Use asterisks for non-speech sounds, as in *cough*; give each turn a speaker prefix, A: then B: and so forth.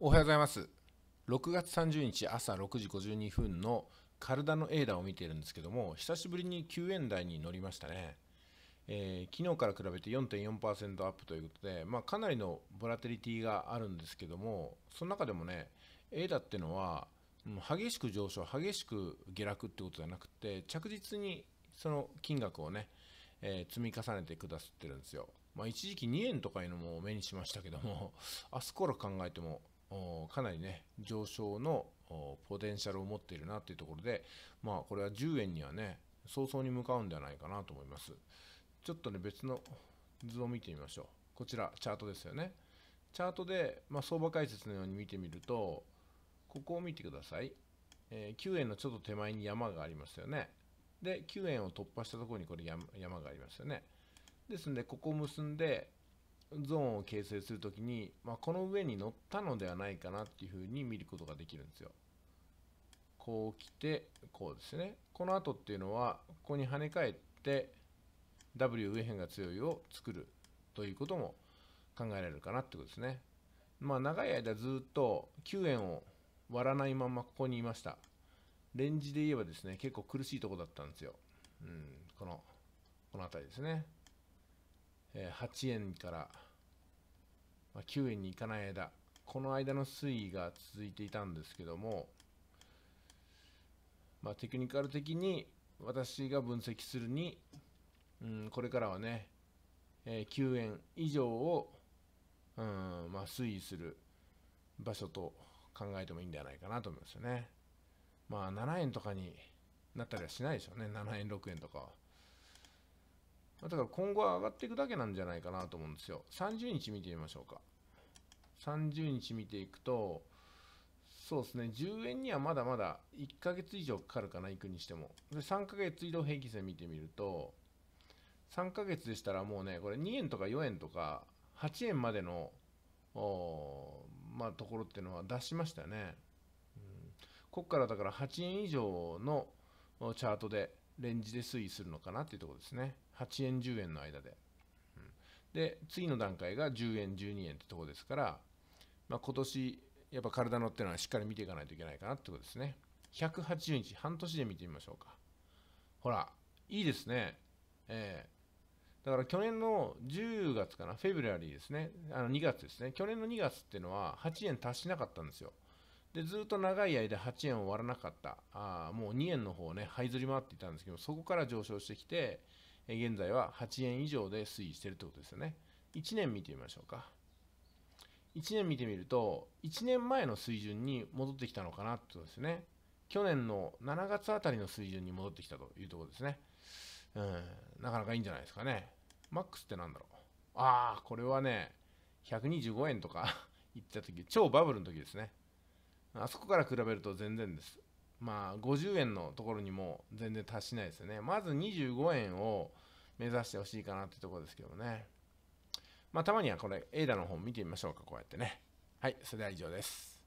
A: おはようございます6月30日朝6時52分の体のエーダを見ているんですけども久しぶりに9円台に乗りましたね、えー、昨日から比べて4.4%アップということで、まあ、かなりのボラテリティがあるんですけどもその中でもねエーダってのは激しく上昇激しく下落ってことじゃなくて着実にその金額をね、えー、積み重ねてくださってるんですよまあ、一時期2円とかいうのも目にしましたけども、あそこら考えてもかなりね上昇のポテンシャルを持っているなっていうところでまあこれは10円にはね早々に向かうんではないかなと思いますちょっとね別の図を見てみましょうこちらチャートですよねチャートで、まあ、相場解説のように見てみるとここを見てください、えー、9円のちょっと手前に山がありますよねで9円を突破したところにこれ山がありますよねですのでここを結んでゾーンを形成するときに、まあ、この上に乗ったのではないかなっていうふうに見ることができるんですよ。こう来てこうですね。この後っていうのはここに跳ね返って W 上辺が強いを作るということも考えられるかなってことですね。まあ長い間ずっと9円を割らないままここにいました。レンジで言えばですね、結構苦しいとこだったんですよ。うん、この、この辺りですね。えー、8円からまあ、9円に行かない間、この間の推移が続いていたんですけども、まあ、テクニカル的に私が分析するに、うん、これからはね、えー、9円以上を、うんまあ、推移する場所と考えてもいいんじゃないかなと思いますよね。まあ7円とかになったりはしないでしょうね、7円、6円とかは。だから今後は上がっていくだけなんじゃないかなと思うんですよ。30日見てみましょうか。30日見ていくと、そうですね、10円にはまだまだ1ヶ月以上かかるかな、行くにしても。で、3ヶ月移動平均線見てみると、3ヶ月でしたらもうね、これ2円とか4円とか8円までの、まあ、ところっていうのは出しましたよね。うん、ここからだから8円以上のチャートでレンジで推移するのかなっていうところですね。8円、10円の間で。うん、で、次の段階が10円、12円ってところですから、まあ、今年、やっぱ体のってのはしっかり見ていかないといけないかなってことですね。180日、半年で見てみましょうか。ほら、いいですね。えー、だから去年の10月かな、フェブラリーですね、あの2月ですね、去年の2月っていうのは8円達しなかったんですよ。でずっと長い間8円を割らなかったあもう2円の方をね這いずり回っていたんですけどそこから上昇してきて現在は8円以上で推移してるってことですよね1年見てみましょうか1年見てみると1年前の水準に戻ってきたのかなってことですね去年の7月あたりの水準に戻ってきたというところですねうんなかなかいいんじゃないですかねマックスってなんだろうああこれはね125円とか *laughs* 言った時超バブルの時ですねあそこから比べると全然です。まあ、50円のところにも全然達しないですよね。まず25円を目指してほしいかなってところですけどね。まあ、たまにはこれ、エイダの方見てみましょうか、こうやってね。はい、それでは以上です。